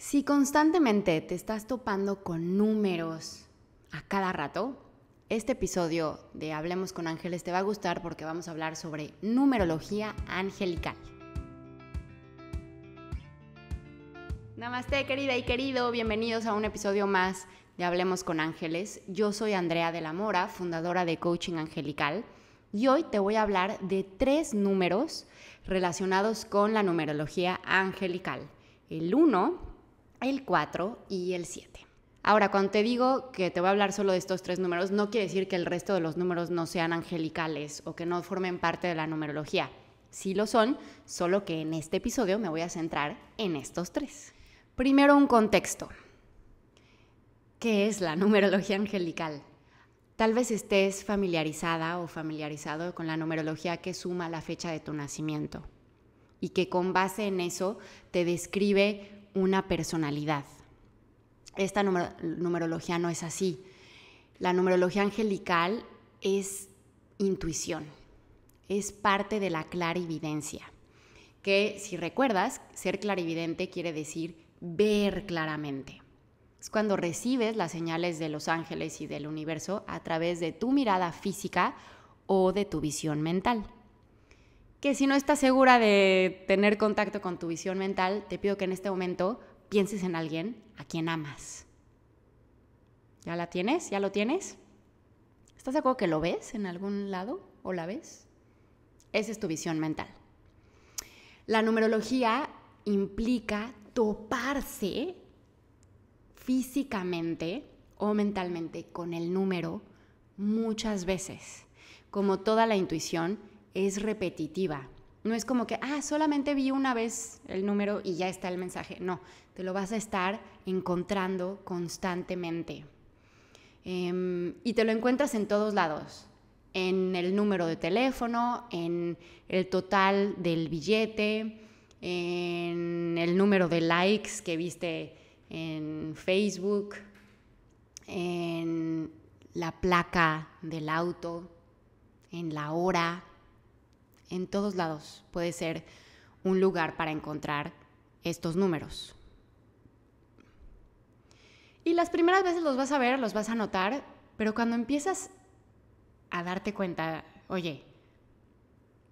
Si constantemente te estás topando con números a cada rato, este episodio de Hablemos con Ángeles te va a gustar porque vamos a hablar sobre numerología angelical. Namaste querida y querido, bienvenidos a un episodio más de Hablemos con Ángeles. Yo soy Andrea de la Mora, fundadora de Coaching Angelical, y hoy te voy a hablar de tres números relacionados con la numerología angelical. El 1 el 4 y el 7. Ahora, cuando te digo que te voy a hablar solo de estos tres números, no quiere decir que el resto de los números no sean angelicales o que no formen parte de la numerología. Sí lo son, solo que en este episodio me voy a centrar en estos tres. Primero, un contexto. ¿Qué es la numerología angelical? Tal vez estés familiarizada o familiarizado con la numerología que suma la fecha de tu nacimiento y que con base en eso te describe una personalidad. Esta numerología no es así. La numerología angelical es intuición, es parte de la clarividencia, que si recuerdas, ser clarividente quiere decir ver claramente. Es cuando recibes las señales de los ángeles y del universo a través de tu mirada física o de tu visión mental que si no estás segura de tener contacto con tu visión mental, te pido que en este momento pienses en alguien a quien amas. ¿Ya la tienes? ¿Ya lo tienes? ¿Estás de acuerdo que lo ves en algún lado o la ves? Esa es tu visión mental. La numerología implica toparse físicamente o mentalmente con el número muchas veces. Como toda la intuición, es repetitiva. No es como que, ah, solamente vi una vez el número y ya está el mensaje. No, te lo vas a estar encontrando constantemente. Em, y te lo encuentras en todos lados, en el número de teléfono, en el total del billete, en el número de likes que viste en Facebook, en la placa del auto, en la hora, en todos lados puede ser un lugar para encontrar estos números. Y las primeras veces los vas a ver, los vas a notar, pero cuando empiezas a darte cuenta, oye,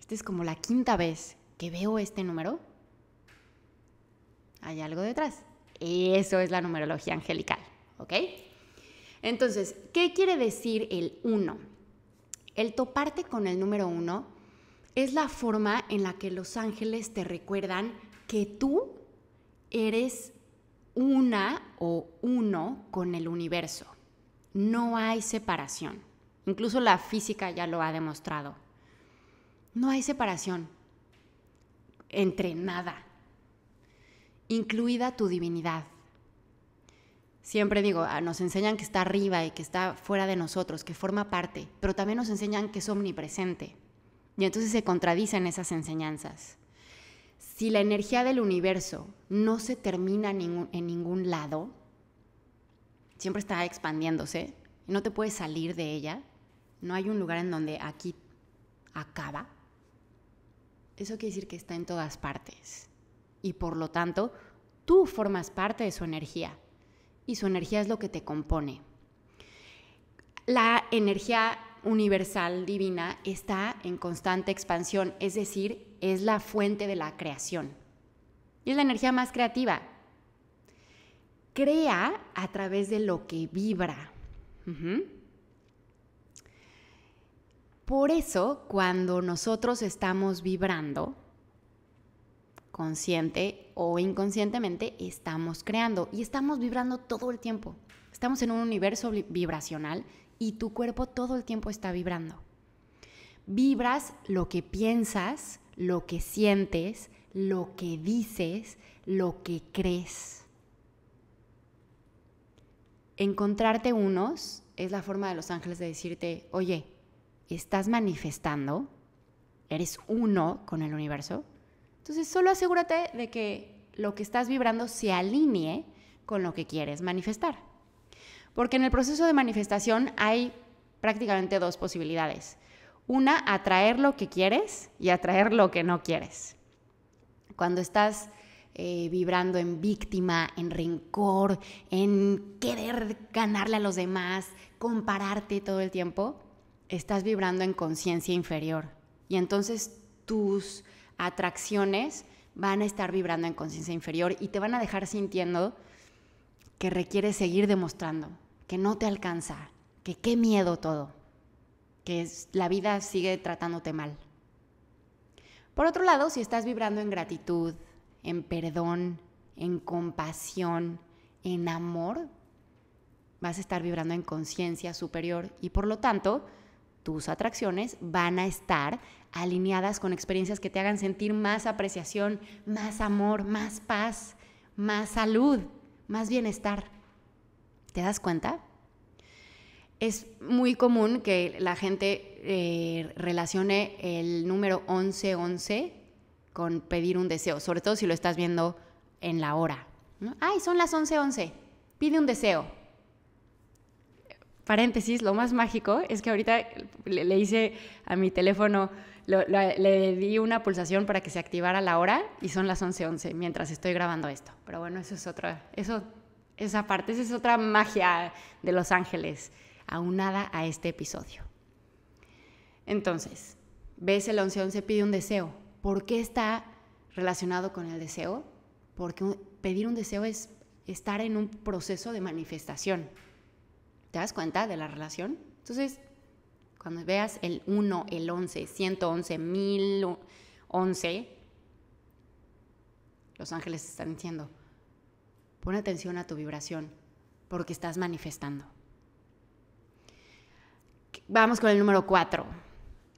esta es como la quinta vez que veo este número, hay algo detrás. Eso es la numerología angelical, ¿ok? Entonces, ¿qué quiere decir el 1? El toparte con el número 1 es la forma en la que los ángeles te recuerdan que tú eres una o uno con el universo. No hay separación. Incluso la física ya lo ha demostrado. No hay separación entre nada, incluida tu divinidad. Siempre digo, ah, nos enseñan que está arriba y que está fuera de nosotros, que forma parte, pero también nos enseñan que es omnipresente. Y entonces se contradicen esas enseñanzas. Si la energía del universo no se termina en ningún lado, siempre está expandiéndose, no te puedes salir de ella, no hay un lugar en donde aquí acaba, eso quiere decir que está en todas partes. Y por lo tanto, tú formas parte de su energía. Y su energía es lo que te compone. La energía universal, divina, está en constante expansión, es decir, es la fuente de la creación. Y es la energía más creativa. Crea a través de lo que vibra. Por eso, cuando nosotros estamos vibrando, consciente o inconscientemente, estamos creando y estamos vibrando todo el tiempo. Estamos en un universo vibracional y tu cuerpo todo el tiempo está vibrando. Vibras lo que piensas, lo que sientes, lo que dices, lo que crees. Encontrarte unos es la forma de los ángeles de decirte, oye, estás manifestando, eres uno con el universo. Entonces solo asegúrate de que lo que estás vibrando se alinee con lo que quieres manifestar. Porque en el proceso de manifestación hay prácticamente dos posibilidades. Una, atraer lo que quieres y atraer lo que no quieres. Cuando estás eh, vibrando en víctima, en rencor, en querer ganarle a los demás, compararte todo el tiempo, estás vibrando en conciencia inferior. Y entonces tus atracciones van a estar vibrando en conciencia inferior y te van a dejar sintiendo que requieres seguir demostrando, que no te alcanza, que qué miedo todo, que la vida sigue tratándote mal. Por otro lado, si estás vibrando en gratitud, en perdón, en compasión, en amor, vas a estar vibrando en conciencia superior y por lo tanto tus atracciones van a estar alineadas con experiencias que te hagan sentir más apreciación, más amor, más paz, más salud, más bienestar. ¿Te das cuenta? Es muy común que la gente eh, relacione el número 1111 con pedir un deseo, sobre todo si lo estás viendo en la hora. Ay, son las 1111, pide un deseo. Paréntesis, lo más mágico es que ahorita le, hice a mi teléfono, le di una pulsación para que se activara la hora y son las 11:11 mientras estoy grabando esto. Pero bueno, eso es otra, eso esa parte, esa es otra magia de Los Ángeles, aunada a este episodio. Entonces, ves el 1111 pide un deseo. ¿Por qué está relacionado con el deseo? Porque pedir un deseo es estar en un proceso de manifestación. ¿Te das cuenta de la relación? Entonces, cuando veas el 1, el 11, 111, 1011, los ángeles están diciendo, Pon atención a tu vibración porque estás manifestando. Vamos con el número 4.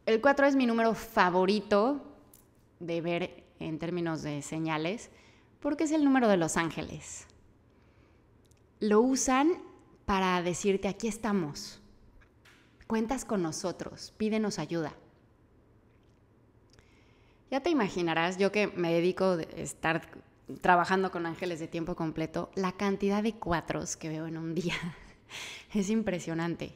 El 4 es mi número favorito de ver en términos de señales porque es el número de los ángeles. Lo usan para decirte aquí estamos, cuentas con nosotros, pídenos ayuda. Ya te imaginarás, yo que me dedico a estar trabajando con ángeles de tiempo completo, la cantidad de cuatros que veo en un día es impresionante.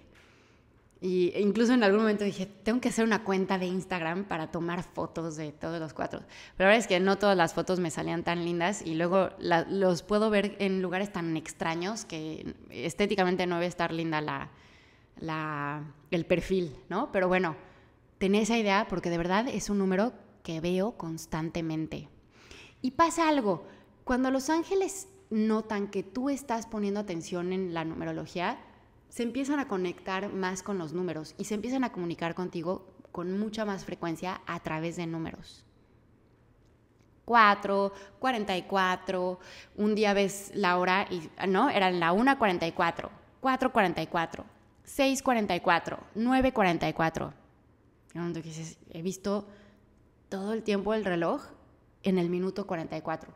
Y e incluso en algún momento dije, tengo que hacer una cuenta de Instagram para tomar fotos de todos los cuatros. Pero la es que no todas las fotos me salían tan lindas y luego los puedo ver en lugares tan extraños que estéticamente no debe estar linda el perfil, ¿no? Pero bueno, tenía esa idea porque de verdad es un número que veo constantemente. Y pasa algo, cuando los ángeles notan que tú estás poniendo atención en la numerología, se empiezan a conectar más con los números y se empiezan a comunicar contigo con mucha más frecuencia a través de números. 4, 44, un día ves la hora y, no, eran la 1.44, 4.44, 6.44, 9.44. Y dices, he visto todo el tiempo el reloj en el minuto 44.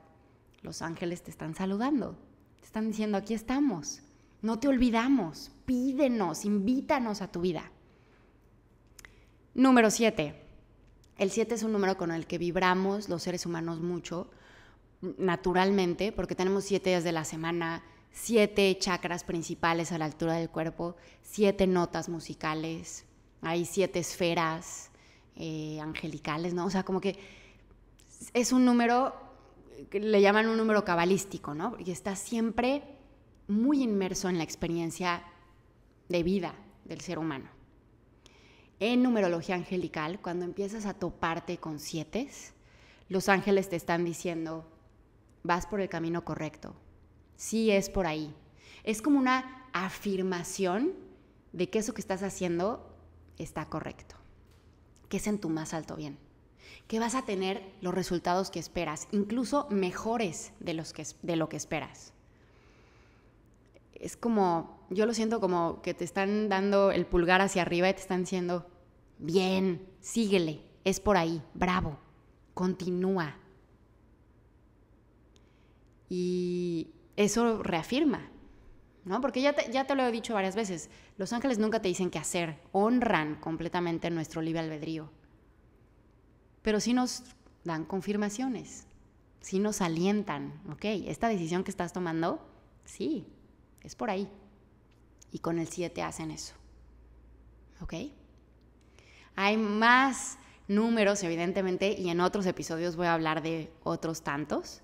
Los ángeles te están saludando, te están diciendo, aquí estamos, no te olvidamos, pídenos, invítanos a tu vida. Número 7. El 7 es un número con el que vibramos los seres humanos mucho, naturalmente, porque tenemos 7 días de la semana, 7 chakras principales a la altura del cuerpo, 7 notas musicales, hay 7 esferas eh, angelicales, ¿no? O sea, como que es un número, que le llaman un número cabalístico, ¿no? Porque está siempre muy inmerso en la experiencia de vida del ser humano. En numerología angelical, cuando empiezas a toparte con siete, los ángeles te están diciendo, vas por el camino correcto, sí es por ahí. Es como una afirmación de que eso que estás haciendo está correcto, que es en tu más alto bien que vas a tener los resultados que esperas, incluso mejores de, los de lo que esperas. Es como, yo lo siento como que te están dando el pulgar hacia arriba y te están diciendo, bien, síguele, es por ahí, bravo, continúa. Y eso reafirma, ¿no? Porque ya te, lo he dicho varias veces, los ángeles nunca te dicen qué hacer, honran completamente nuestro libre albedrío pero sí nos dan confirmaciones, sí nos alientan, ok, esta decisión que estás tomando, sí, es por ahí. Y con el 7 hacen eso, ok. Hay más números, evidentemente, y en otros episodios voy a hablar de otros tantos,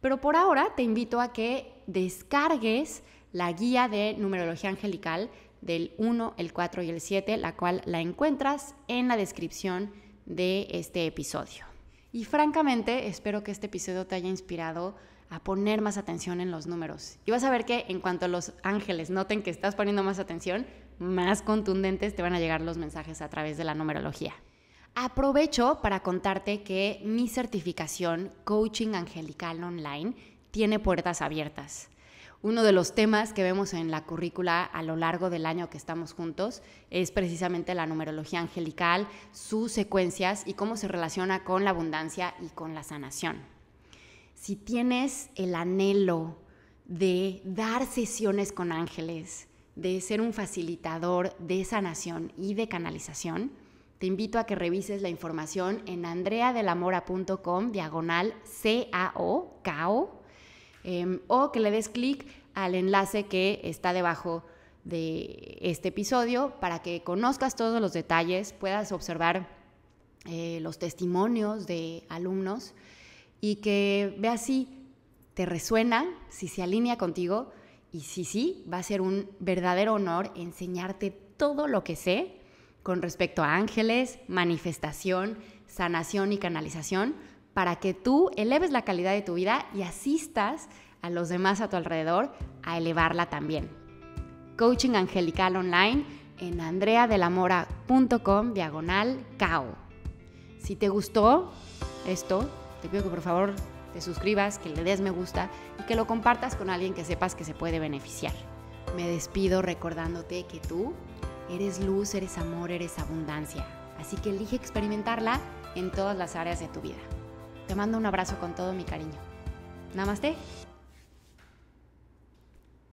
pero por ahora te invito a que descargues la guía de numerología angelical del 1, el 4 y el 7, la cual la encuentras en la descripción de este episodio. Y francamente, espero que este episodio te haya inspirado a poner más atención en los números. Y vas a ver que en cuanto los ángeles noten que estás poniendo más atención, más contundentes te van a llegar los mensajes a través de la numerología. Aprovecho para contarte que mi certificación Coaching Angelical Online tiene puertas abiertas. Uno de los temas que vemos en la currícula a lo largo del año que estamos juntos es precisamente la numerología angelical, sus secuencias y cómo se relaciona con la abundancia y con la sanación. Si tienes el anhelo de dar sesiones con ángeles, de ser un facilitador de sanación y de canalización, te invito a que revises la información en andreadelamora.com diagonal CAO, Em, o que le des clic al enlace que está debajo de este episodio para que conozcas todos los detalles, puedas observar eh, los testimonios de alumnos y que veas si te resuena, si se alinea contigo y si sí, va a ser un verdadero honor enseñarte todo lo que sé con respecto a ángeles, manifestación, sanación y canalización para que tú eleves la calidad de tu vida y asistas a los demás a tu alrededor a elevarla también. Coaching Angelical Online en andreadelamora.com diagonal cao. Si te gustó esto, te pido que por favor te suscribas, que le des me gusta y que lo compartas con alguien que sepas que se puede beneficiar. Me despido recordándote que tú eres luz, eres amor, eres abundancia. Así que elige experimentarla en todas las áreas de tu vida. Te mando un abrazo con todo mi cariño. Namaste.